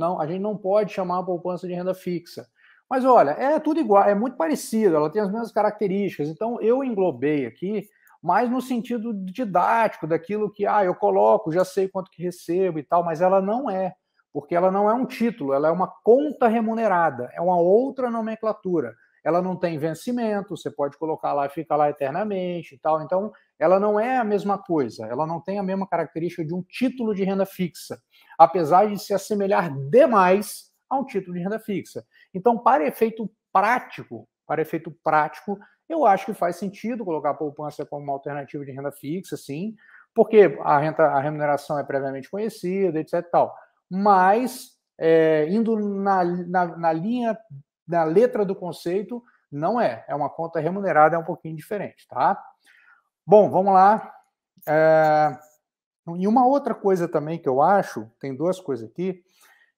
não, a gente não pode chamar a poupança de renda fixa. Mas olha, é tudo igual, é muito parecido, ela tem as mesmas características. Então eu englobei aqui mais no sentido didático daquilo que ah, eu coloco, já sei quanto que recebo e tal, mas ela não é, porque ela não é um título, ela é uma conta remunerada, é uma outra nomenclatura ela não tem vencimento, você pode colocar lá e fica lá eternamente e tal. Então, ela não é a mesma coisa, ela não tem a mesma característica de um título de renda fixa, apesar de se assemelhar demais a um título de renda fixa. Então, para efeito prático, para efeito prático, eu acho que faz sentido colocar a poupança como uma alternativa de renda fixa, sim, porque a, renta, a remuneração é previamente conhecida, etc. Tal. Mas, é, indo na, na, na linha da letra do conceito, não é. É uma conta remunerada, é um pouquinho diferente, tá? Bom, vamos lá. É... E uma outra coisa também que eu acho, tem duas coisas aqui,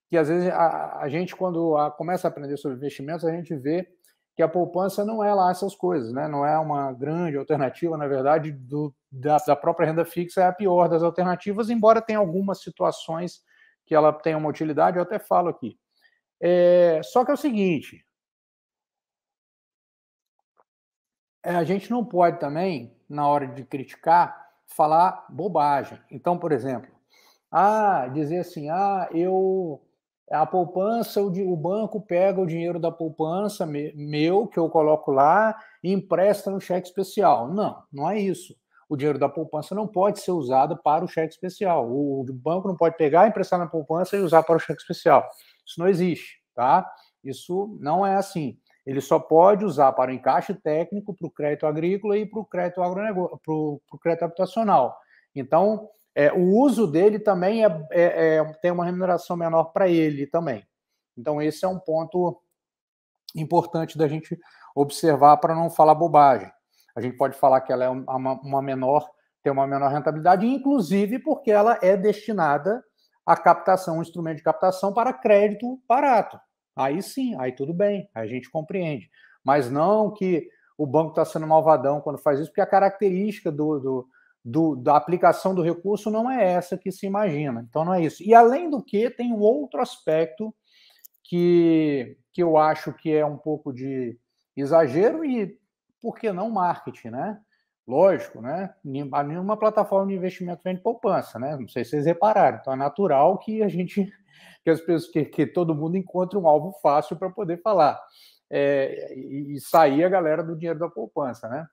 que às vezes a, a gente, quando a, começa a aprender sobre investimentos, a gente vê que a poupança não é lá essas coisas, né? Não é uma grande alternativa, na verdade, do, da, da própria renda fixa é a pior das alternativas, embora tenha algumas situações que ela tenha uma utilidade, eu até falo aqui. É, só que é o seguinte: é, a gente não pode também, na hora de criticar, falar bobagem. Então, por exemplo, ah, dizer assim, ah, eu a poupança, o, banco pega o dinheiro da poupança meu, que eu coloco lá, e empresta no cheque especial. Não, não é isso. O dinheiro da poupança não pode ser usado para o cheque especial. O, banco não pode pegar, emprestar na poupança e usar para o cheque especial. Isso não existe, tá? Isso não é assim. Ele só pode usar para o encaixe técnico, para o crédito agrícola e para o crédito agronegócio, para o crédito habitacional. Então, é, o uso dele também é, é, é tem uma remuneração menor para ele também. Então, esse é um ponto importante da gente observar para não falar bobagem. A gente pode falar que ela é uma, uma menor, tem uma menor rentabilidade, inclusive porque ela é destinada a captação, um instrumento de captação para crédito barato. Aí sim, aí tudo bem, a gente compreende. Mas não que o banco está sendo malvadão quando faz isso, porque a característica do, do, do, da aplicação do recurso não é essa que se imagina. Então não é isso. E além do que, tem um outro aspecto que, que eu acho que é um pouco de exagero e, por que não, marketing, né? Lógico, né? Nenhuma plataforma de investimento vende poupança, né? Não sei se vocês repararam. Então é natural que a gente, que as pessoas, que, que todo mundo encontre um alvo fácil para poder falar é, e, e sair a galera do dinheiro da poupança, né?